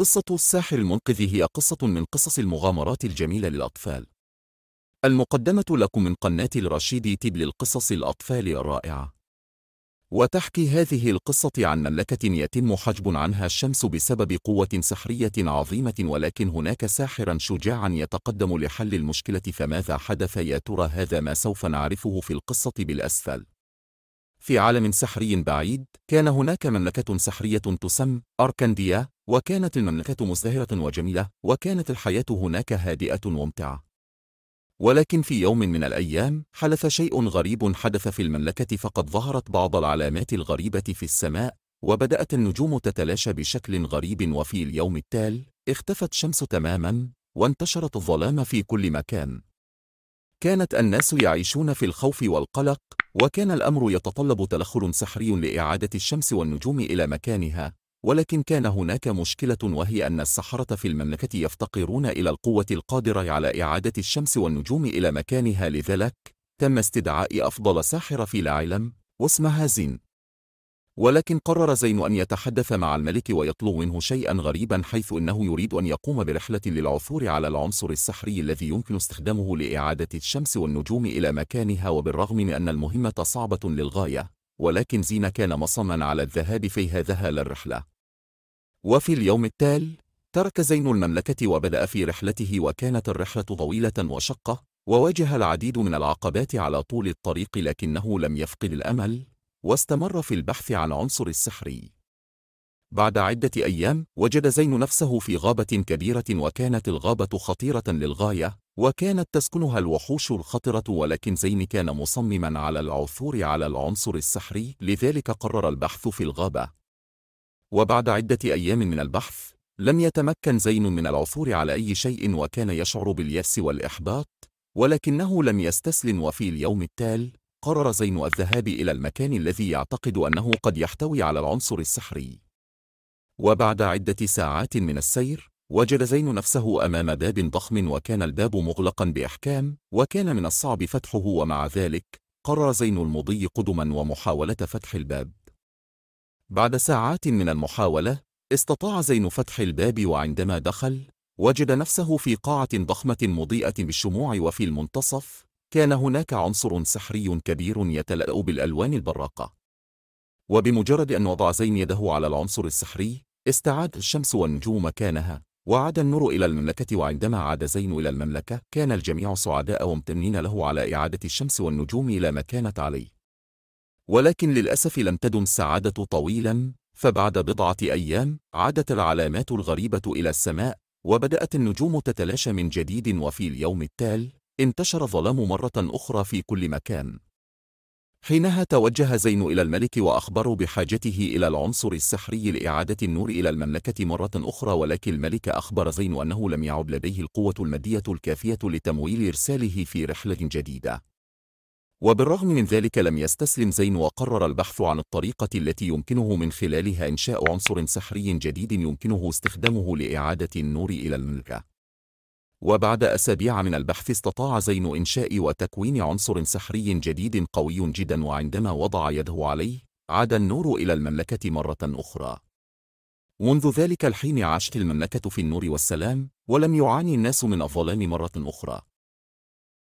قصة الساحر المنقذ هي قصة من قصص المغامرات الجميلة للأطفال المقدمة لكم من قناة الرشيد تب للقصص الأطفال الرائعة وتحكي هذه القصة عن مملكة يتم حجب عنها الشمس بسبب قوة سحرية عظيمة ولكن هناك ساحرا شجاعا يتقدم لحل المشكلة فماذا حدث يا ترى هذا ما سوف نعرفه في القصة بالأسفل في عالم سحري بعيد كان هناك مملكة سحرية تسمى أركانديا وكانت المملكة مزدهرة وجميلة وكانت الحياة هناك هادئة وممتعة ولكن في يوم من الأيام حدث شيء غريب حدث في المملكة فقد ظهرت بعض العلامات الغريبة في السماء وبدأت النجوم تتلاشى بشكل غريب وفي اليوم التال اختفت شمس تماما وانتشرت الظلام في كل مكان كانت الناس يعيشون في الخوف والقلق وكان الأمر يتطلب تدخل سحري لإعادة الشمس والنجوم إلى مكانها ولكن كان هناك مشكلة وهي أن السحرة في المملكة يفتقرون إلى القوة القادرة على إعادة الشمس والنجوم إلى مكانها لذلك تم استدعاء أفضل ساحرة في العالم واسمها زين ولكن قرر زين أن يتحدث مع الملك ويطلب منه شيئا غريبا حيث أنه يريد أن يقوم برحلة للعثور على العنصر السحري الذي يمكن استخدامه لإعادة الشمس والنجوم إلى مكانها وبالرغم من أن المهمة صعبة للغاية ولكن زين كان مصمًا على الذهاب في هذا الرحلة وفي اليوم التالي ترك زين المملكة وبدأ في رحلته وكانت الرحلة طويلة وشقة وواجه العديد من العقبات على طول الطريق لكنه لم يفقد الأمل واستمر في البحث عن عنصر السحري بعد عدة أيام وجد زين نفسه في غابة كبيرة وكانت الغابة خطيرة للغاية وكانت تسكنها الوحوش الخطرة ولكن زين كان مصمما على العثور على العنصر السحري لذلك قرر البحث في الغابة وبعد عدة أيام من البحث لم يتمكن زين من العثور على أي شيء وكان يشعر باليأس والإحباط ولكنه لم يستسلم وفي اليوم التال قرر زين الذهاب إلى المكان الذي يعتقد أنه قد يحتوي على العنصر السحري وبعد عدة ساعات من السير وجد زين نفسه أمام باب ضخم وكان الباب مغلقا بإحكام وكان من الصعب فتحه ومع ذلك قرر زين المضي قدما ومحاولة فتح الباب بعد ساعات من المحاولة استطاع زين فتح الباب وعندما دخل وجد نفسه في قاعة ضخمة مضيئة بالشموع وفي المنتصف كان هناك عنصر سحري كبير يتلأ بالألوان البراقة وبمجرد أن وضع زين يده على العنصر السحري استعاد الشمس والنجوم مكانها وعاد النور إلى المملكة وعندما عاد زين إلى المملكة كان الجميع سعداء وممتنين له على إعادة الشمس والنجوم إلى ما كانت عليه ولكن للأسف لم تدم السعادة طويلا فبعد بضعة أيام عادت العلامات الغريبة إلى السماء وبدأت النجوم تتلاشى من جديد وفي اليوم التالي انتشر الظلام مرة أخرى في كل مكان حينها توجه زين إلى الملك وأخبر بحاجته إلى العنصر السحري لإعادة النور إلى المملكة مرة أخرى ولكن الملك أخبر زين أنه لم يعد لديه القوة المادية الكافية لتمويل إرساله في رحلة جديدة وبالرغم من ذلك لم يستسلم زين وقرر البحث عن الطريقة التي يمكنه من خلالها إنشاء عنصر سحري جديد يمكنه استخدامه لإعادة النور إلى المملكة وبعد أسابيع من البحث استطاع زين إنشاء وتكوين عنصر سحري جديد قوي جدا وعندما وضع يده عليه عاد النور إلى المملكة مرة أخرى منذ ذلك الحين عاشت المملكة في النور والسلام ولم يعاني الناس من الظلام مرة أخرى